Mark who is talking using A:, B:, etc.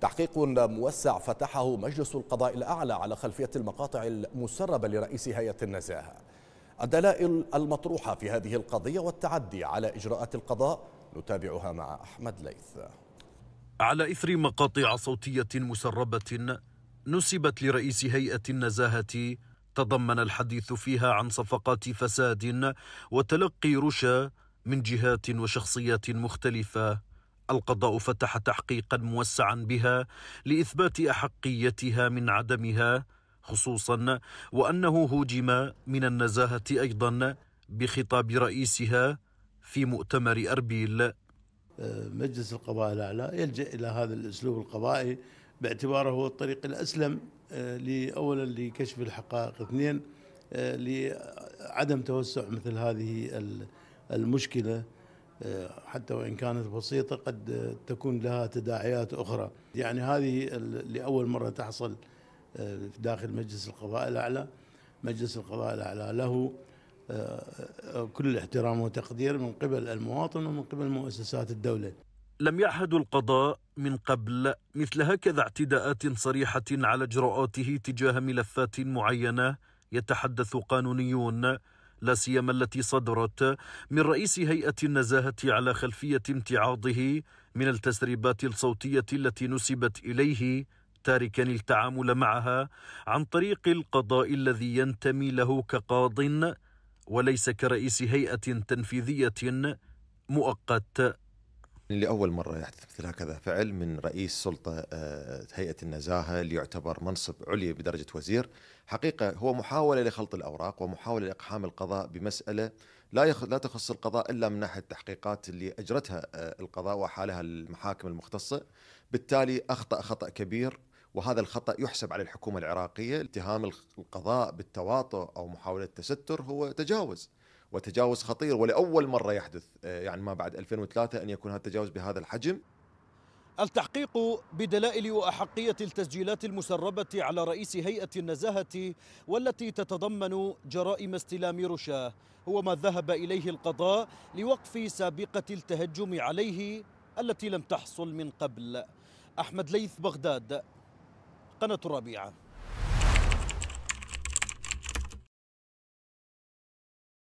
A: تحقيق موسع فتحه مجلس القضاء الأعلى على خلفية المقاطع المسربة لرئيس هيئة النزاهة الدلائل المطروحة في هذه القضية والتعدي على إجراءات القضاء نتابعها مع أحمد ليث
B: على إثر مقاطع صوتية مسربة نسبت لرئيس هيئة النزاهة تضمن الحديث فيها عن صفقات فساد وتلقي رشا من جهات وشخصيات مختلفة القضاء فتح تحقيقا موسعا بها لاثبات احقيتها من عدمها خصوصا وانه هوجم من النزاهه ايضا بخطاب رئيسها
C: في مؤتمر اربيل. آه، مجلس القضاء الاعلى يلجا الى هذا الاسلوب القضائي باعتباره هو الطريق الاسلم آه، اولا لكشف الحقائق اثنين آه، لعدم توسع مثل هذه المشكله آه، حتى وان كانت بسيطه قد تكون لها تداعيات اخرى، يعني هذه لاول مره تحصل آه، داخل مجلس القضاء الاعلى، مجلس القضاء الاعلى له آه، كل الاحترام والتقدير من قبل المواطن ومن قبل مؤسسات الدوله.
B: لم يعهد القضاء من قبل مثل هكذا اعتداءات صريحه على اجراءاته تجاه ملفات معينه يتحدث قانونيون لا سيما التي صدرت من رئيس هيئه النزاهه على خلفيه امتعاضه من التسريبات الصوتيه التي نسبت اليه تاركا التعامل معها عن طريق القضاء الذي ينتمي له كقاض وليس كرئيس هيئه تنفيذيه
A: مؤقت لأول مرة يحدث مثل هكذا فعل من رئيس سلطة آه، هيئة النزاهة اللي يعتبر منصب عليا بدرجة وزير حقيقة هو محاولة لخلط الأوراق ومحاولة لإقحام القضاء بمسألة لا يخ... لا تخص القضاء الا من ناحيه التحقيقات اللي اجرتها آه، القضاء وحالها المحاكم المختصه بالتالي اخطا خطا كبير وهذا الخطا يحسب على الحكومه العراقيه اتهام القضاء بالتواطؤ او محاوله التستر هو تجاوز وتجاوز خطير ولأول مرة يحدث آه، يعني ما بعد 2003 أن يكون هذا التجاوز بهذا الحجم التحقيق
B: بدلائل وأحقية التسجيلات المسربة على رئيس هيئة النزاهة والتي تتضمن جرائم استلام رشاه هو ما ذهب إليه القضاء لوقف سابقة التهجم عليه التي لم تحصل من قبل أحمد ليث بغداد قناة الربيعة